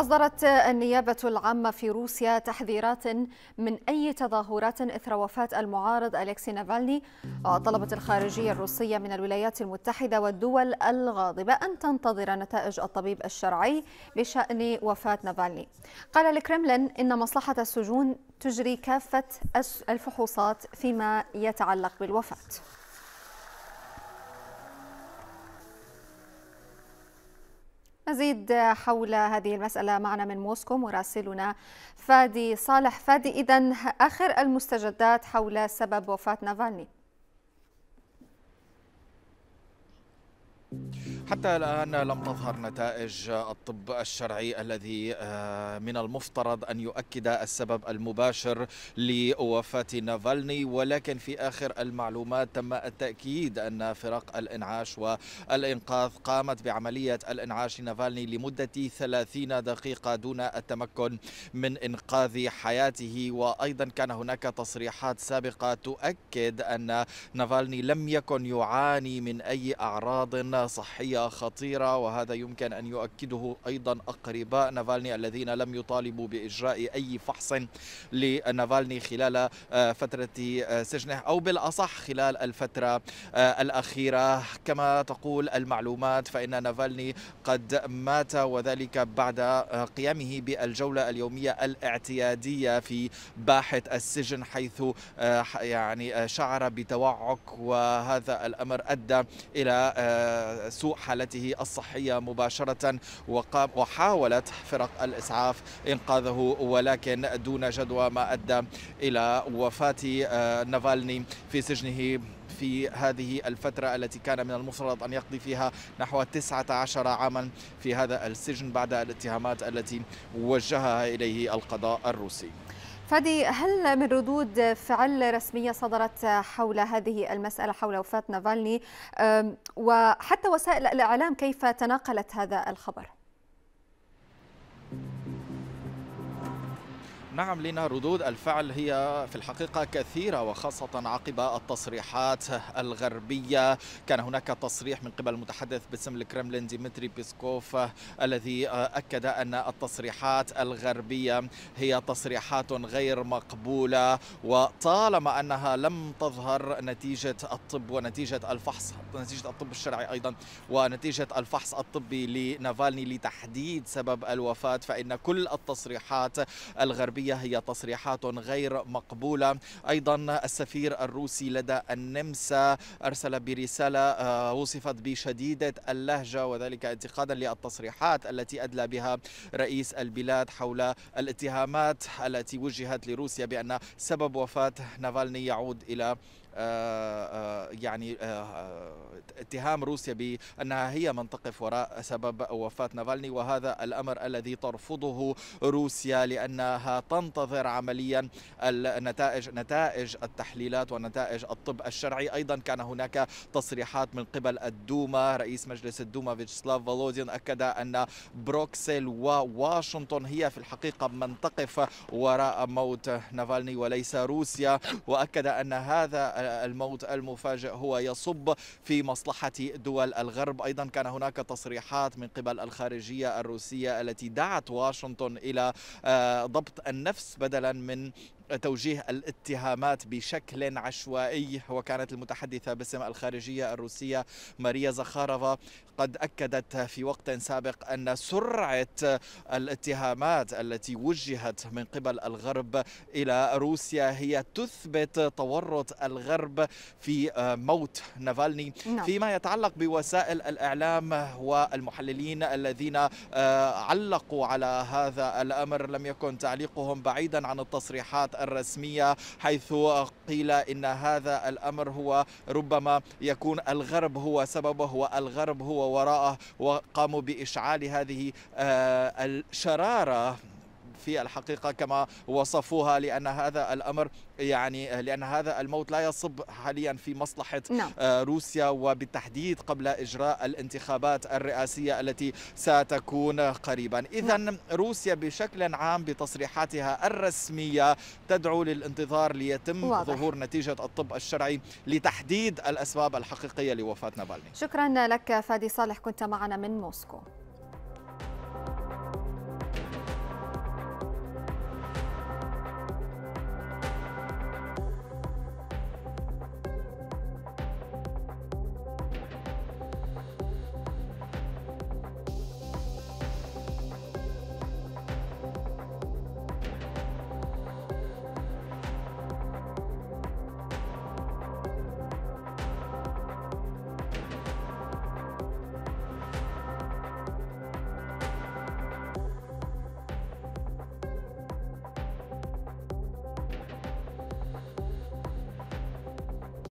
أصدرت النيابة العامة في روسيا تحذيرات من أي تظاهرات إثر وفاة المعارض أليكسي نافالني وطلبت الخارجية الروسية من الولايات المتحدة والدول الغاضبة أن تنتظر نتائج الطبيب الشرعي بشأن وفاة نافالني قال الكرملين إن مصلحة السجون تجري كافة الفحوصات فيما يتعلق بالوفاة مزيد حول هذه المسألة معنا من موسكو مراسلنا فادي صالح فادي إذا آخر المستجدات حول سبب وفاة نافالني حتى الآن لم تظهر نتائج الطب الشرعي الذي آه، من المفترض أن يؤكد السبب المباشر لوفاة نافالني ولكن في آخر المعلومات تم التأكيد أن فرق الإنعاش والإنقاذ قامت بعملية الإنعاش نافالني لمدة 30 دقيقة دون التمكن من إنقاذ حياته وأيضا كان هناك تصريحات سابقة تؤكد أن نافالني لم يكن يعاني من أي أعراض صحية قضية خطيرة وهذا يمكن أن يؤكده أيضا أقرباء نافالني الذين لم يطالبوا بإجراء أي فحص لنافالني خلال آه، فترة آه، سجنه أو بالأصح خلال الفترة آه، الأخيرة كما تقول المعلومات فإن نافالني قد مات وذلك بعد قيامه بالجولة اليومية الاعتيادية في باحة السجن حيث يعني شعر بتوعك وهذا الأمر أدى إلى سوء حالته الصحية مباشرة وقام وحاولت فرق الإسعاف إنقاذه ولكن دون جدوى ما أدى إلى وفاة آه، نافالني في سجنه في هذه الفترة التي كان من المفترض أن يقضي فيها نحو 19 عاما في هذا السجن بعد الاتهامات التي وجهها إليه القضاء الروسي فادي هل من ردود فعل رسمية صدرت حول هذه المسألة حول وفاة نافالني وحتى وسائل الإعلام كيف تناقلت هذا الخبر؟ نعم لنا ردود الفعل هي في الحقيقة كثيرة وخاصة عقب التصريحات الغربية كان هناك تصريح من قبل المتحدث باسم الكرملين ديمتري بيسكوف الذي آه، أكد أن التصريحات الغربية هي تصريحات غير مقبولة وطالما أنها لم تظهر نتيجة الطب ونتيجة الفحص نتيجة الطب الشرعي أيضا ونتيجة الفحص الطبي لنافالني لتحديد سبب الوفاة فإن كل التصريحات الغربية الروسية هي تصريحات غير مقبولة أيضا السفير الروسي لدى النمسا أرسل برسالة آه، وصفت بشديدة اللهجة وذلك انتقادا للتصريحات التي أدلى بها رئيس البلاد حول الاتهامات التي وجهت لروسيا بأن سبب وفاة نافالني يعود إلى آه، آه، يعني آه، اتهام روسيا بأنها هي من تقف وراء سبب وفاة نافالني وهذا الأمر الذي ترفضه روسيا لأنها تنتظر عمليا النتائج نتائج التحليلات ونتائج الطب الشرعي أيضا كان هناك تصريحات من قبل الدوما رئيس مجلس الدوما فيتشسلاف فالوزين أكد أن بروكسل وواشنطن هي في الحقيقة من تقف وراء موت نافالني وليس روسيا وأكد أن هذا الموت المفاجئ هو يصب في مصلحة دول الغرب أيضا كان هناك تصريحات من قبل الخارجية الروسية التي دعت واشنطن إلى آه، ضبط النفس بدلا من توجيه الاتهامات بشكل عشوائي وكانت المتحدثة باسم الخارجية الروسية ماريا زخارفا قد أكدت في وقت سابق أن سرعة الاتهامات التي وجهت من قبل الغرب إلى روسيا هي تثبت تورط الغرب في آه، موت نافالني نعم. فيما يتعلق بوسائل الإعلام والمحللين الذين آه، علقوا على هذا الأمر لم يكن تعليقهم بعيدا عن التصريحات الرسمية حيث قيل إن هذا الأمر هو ربما يكون الغرب هو سببه والغرب هو وراءه وقاموا بإشعال هذه آه، الشرارة في الحقيقة كما وصفوها لأن هذا الأمر يعني لأن هذا الموت لا يصب حاليا في مصلحة نعم. آه، روسيا وبالتحديد قبل إجراء الانتخابات الرئاسية التي ستكون قريبا نعم. إذا روسيا بشكل عام بتصريحاتها الرسمية تدعو للانتظار ليتم واضح. ظهور نتيجة الطب الشرعي لتحديد الأسباب الحقيقية لوفاة نافالني شكرا لك فادي صالح كنت معنا من موسكو